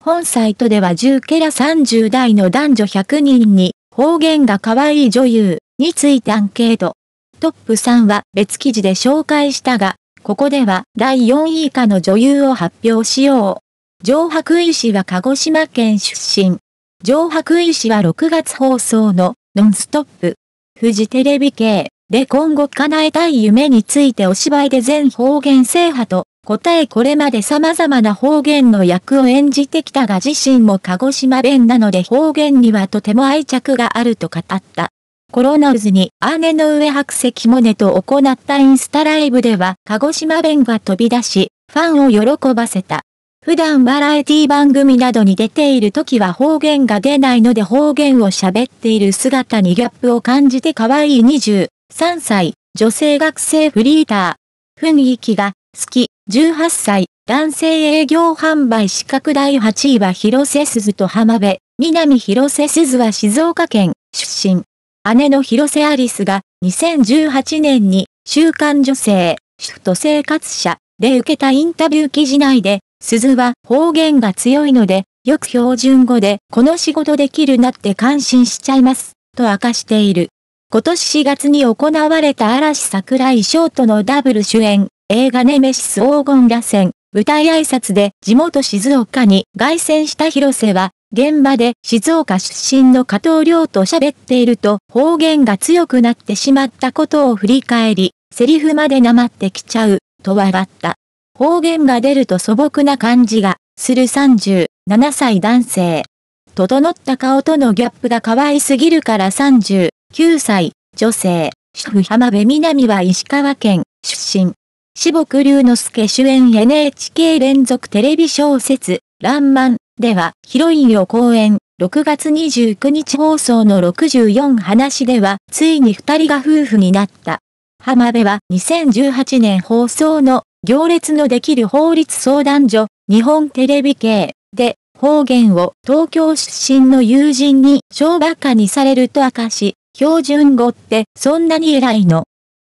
本サイトでは10ケラ30代の男女100人に、方言が可愛い女優についてアンケート。トップ3は別記事で紹介したが、ここでは第4位以下の女優を発表しよう。上白石は鹿児島県出身。上白石は6月放送のノンストップ。フジテレビ系で今後叶えたい夢についてお芝居で全方言制覇と答えこれまで様々な方言の役を演じてきたが自身も鹿児島弁なので方言にはとても愛着があると語った。コロナウズに姉の上白石モネと行ったインスタライブでは鹿児島弁が飛び出し、ファンを喜ばせた。普段バラエティ番組などに出ている時は方言が出ないので方言を喋っている姿にギャップを感じて可愛い23歳、女性学生フリーター。雰囲気が好き、18歳、男性営業販売資格第8位は広瀬すずと浜辺、南広瀬すずは静岡県出身。姉の広瀬アリスが2018年に週刊女性、主婦生活者で受けたインタビュー記事内で、鈴は方言が強いので、よく標準語でこの仕事できるなって感心しちゃいます、と明かしている。今年4月に行われた嵐桜井翔とのダブル主演映画ネメシス黄金螺旋、舞台挨拶で地元静岡に凱旋した広瀬は、現場で静岡出身の加藤亮と喋っていると方言が強くなってしまったことを振り返り、セリフまでなまってきちゃう、と笑った。方言が出ると素朴な感じがする37歳男性。整った顔とのギャップが可愛すぎるから39歳女性。主婦浜辺南は石川県出身。ゅう龍之介主演 NHK 連続テレビ小説、らんまんでは、ヒロインを公演、6月29日放送の64話では、ついに二人が夫婦になった。浜辺は2018年放送の、行列のできる法律相談所、日本テレビ系で、方言を東京出身の友人に小馬鹿にされると明かし、標準語ってそんなに偉いの。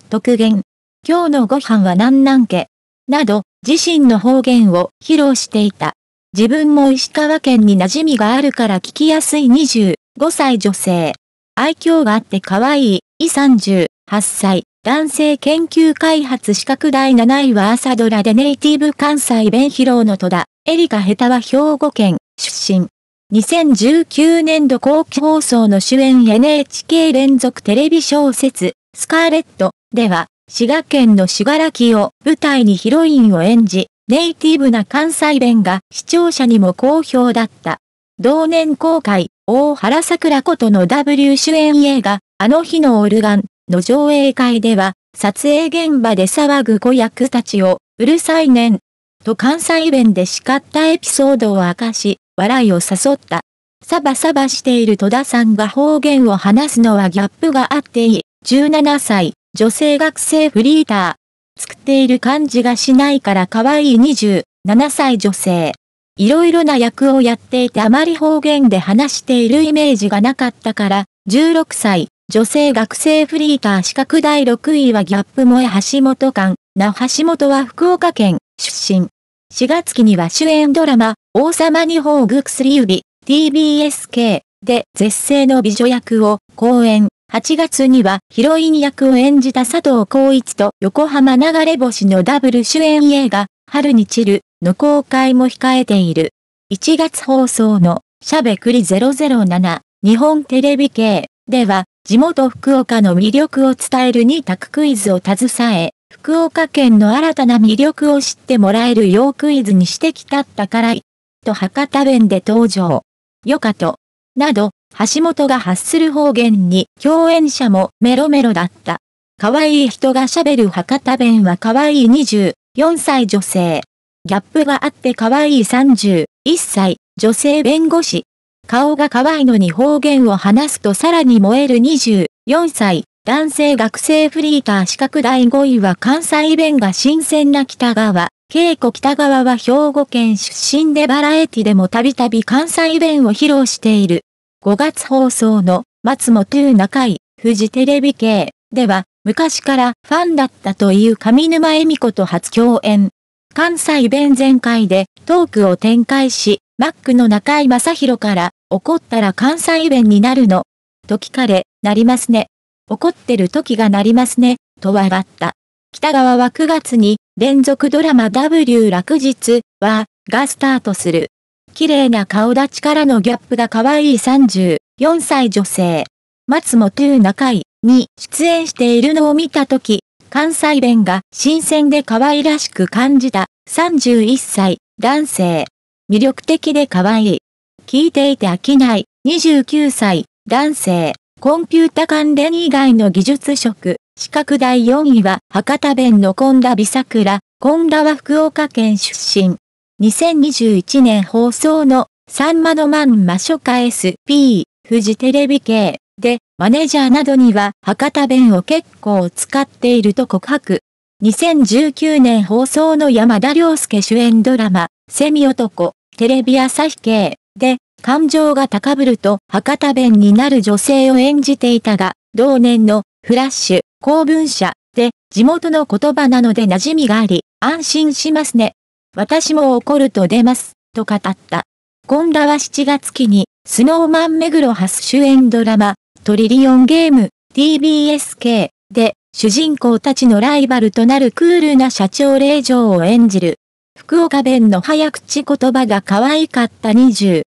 特言、今日のご飯はなん家、など、自身の方言を披露していた。自分も石川県に馴染みがあるから聞きやすい25歳女性。愛嬌があって可愛い、い38歳、男性研究開発資格第7位は朝ドラでネイティブ関西弁披露の戸田、エリカヘタは兵庫県出身。2019年度後期放送の主演 NHK 連続テレビ小説、スカーレットでは、滋賀県のしがらきを舞台にヒロインを演じ、ネイティブな関西弁が視聴者にも好評だった。同年公開、大原桜子との W 主演映画、あの日のオルガンの上映会では、撮影現場で騒ぐ子役たちを、うるさいねん、と関西弁で叱ったエピソードを明かし、笑いを誘った。サバサバしている戸田さんが方言を話すのはギャップがあっていい、17歳。女性学生フリーター。作っている感じがしないから可愛い27歳女性。いろいろな役をやっていてあまり方言で話しているイメージがなかったから、16歳、女性学生フリーター資格第6位はギャップ萌え橋本館、な橋本は福岡県出身。4月期には主演ドラマ、王様に宝具薬指、TBSK で絶世の美女役を公演。8月にはヒロイン役を演じた佐藤浩一と横浜流れ星のダブル主演映画、春に散るの公開も控えている。1月放送のしゃべくり007日本テレビ系では地元福岡の魅力を伝える2択クイズを携え、福岡県の新たな魅力を知ってもらえるようクイズにしてきたったからい、と博多弁で登場。よかと、など、橋本が発する方言に共演者もメロメロだった。可愛い人が喋る博多弁は可愛い24歳女性。ギャップがあって可愛い31歳女性弁護士。顔が可愛いのに方言を話すとさらに燃える24歳男性学生フリーター資格第5位は関西弁が新鮮な北川。稽古北川は兵庫県出身でバラエティでもたびたび関西弁を披露している。5月放送の松本優中井、フジテレビ系では昔からファンだったという上沼恵美子と初共演。関西弁全開でトークを展開し、マックの中井正宏から怒ったら関西弁になるの。と聞かれ、なりますね。怒ってる時がなりますね、と笑った。北川は9月に連続ドラマ W 落日はがスタートする。綺麗な顔立ちからのギャップが可愛い34歳女性。松本中井に出演しているのを見たとき、関西弁が新鮮で可愛らしく感じた31歳男性。魅力的で可愛い。聞いていて飽きない29歳男性。コンピュータ関連以外の技術職。資格第4位は博多弁のコンダ美桜、コンダは福岡県出身。2021年放送のサンマのまんま初夏 SP、富士テレビ系でマネージャーなどには博多弁を結構使っていると告白。2019年放送の山田涼介主演ドラマ、セミ男、テレビ朝日系で感情が高ぶると博多弁になる女性を演じていたが、同年のフラッシュ、公文社で地元の言葉なので馴染みがあり、安心しますね。私も怒ると出ます、と語った。今度は7月期に、スノーマン目黒ス主演ドラマ、トリリオンゲーム、TBSK で、主人公たちのライバルとなるクールな社長令嬢を演じる。福岡弁の早口言葉が可愛かった23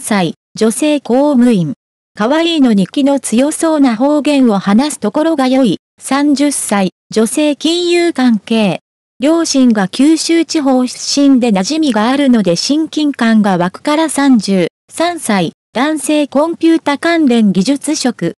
歳、女性公務員。可愛いのに気の強そうな方言を話すところが良い。30歳、女性金融関係。両親が九州地方出身で馴染みがあるので親近感が湧くから33歳、男性コンピュータ関連技術職。